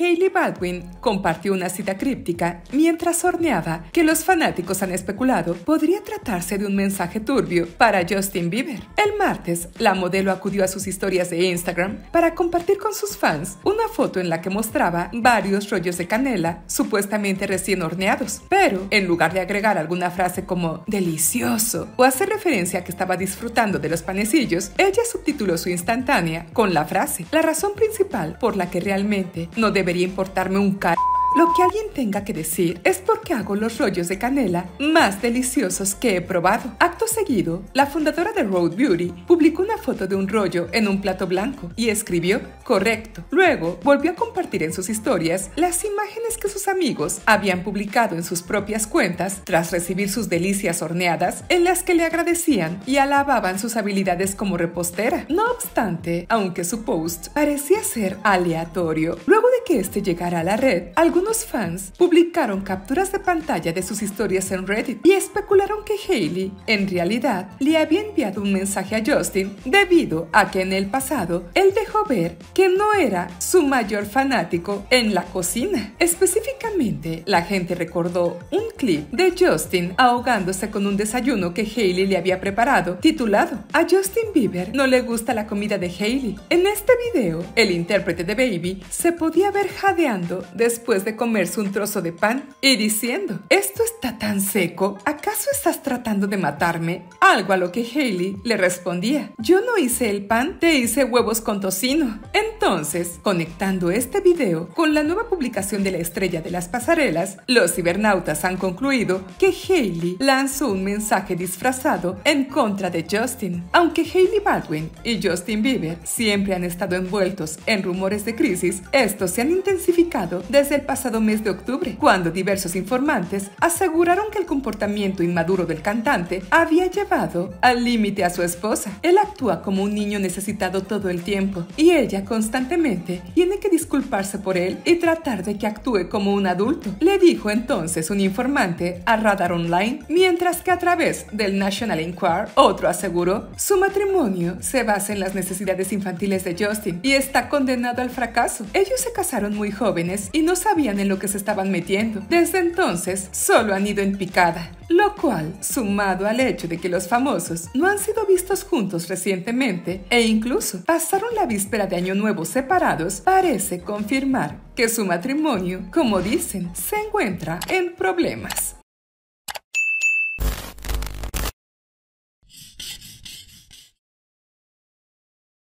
Hailey Baldwin compartió una cita críptica mientras horneaba que los fanáticos han especulado podría tratarse de un mensaje turbio para Justin Bieber. El martes, la modelo acudió a sus historias de Instagram para compartir con sus fans una foto en la que mostraba varios rollos de canela supuestamente recién horneados, pero en lugar de agregar alguna frase como delicioso o hacer referencia a que estaba disfrutando de los panecillos, ella subtituló su instantánea con la frase, la razón principal por la que realmente no debe importarme un car... Lo que alguien tenga que decir es porque hago los rollos de canela más deliciosos que he probado. Acto seguido, la fundadora de Road Beauty publicó una foto de un rollo en un plato blanco y escribió, correcto. Luego volvió a compartir en sus historias las imágenes que sus amigos habían publicado en sus propias cuentas tras recibir sus delicias horneadas en las que le agradecían y alababan sus habilidades como repostera. No obstante, aunque su post parecía ser aleatorio, luego de este llegara a la red, algunos fans publicaron capturas de pantalla de sus historias en Reddit y especularon que Hailey, en realidad, le había enviado un mensaje a Justin debido a que en el pasado él dejó ver que no era su mayor fanático en la cocina. Específicamente, la gente recordó un clip de Justin ahogándose con un desayuno que Hailey le había preparado, titulado A Justin Bieber no le gusta la comida de Hailey. En este video, el intérprete de Baby se podía ver jadeando después de comerse un trozo de pan y diciendo, esto está tan seco, ¿acaso estás tratando de matarme? Algo a lo que Hailey le respondía, yo no hice el pan, te hice huevos con tocino entonces, conectando este video con la nueva publicación de la estrella de las pasarelas, los cibernautas han concluido que Hailey lanzó un mensaje disfrazado en contra de Justin. Aunque Hailey Baldwin y Justin Bieber siempre han estado envueltos en rumores de crisis, estos se han intensificado desde el pasado mes de octubre, cuando diversos informantes aseguraron que el comportamiento inmaduro del cantante había llevado al límite a su esposa. Él actúa como un niño necesitado todo el tiempo, y ella constantemente tiene que disculparse por él y tratar de que actúe como un adulto, le dijo entonces un informante a Radar Online, mientras que a través del National Enquirer otro aseguró, su matrimonio se basa en las necesidades infantiles de Justin y está condenado al fracaso. Ellos se casaron muy jóvenes y no sabían en lo que se estaban metiendo. Desde entonces solo han ido en picada lo cual, sumado al hecho de que los famosos no han sido vistos juntos recientemente e incluso pasaron la víspera de Año Nuevo separados, parece confirmar que su matrimonio, como dicen, se encuentra en problemas.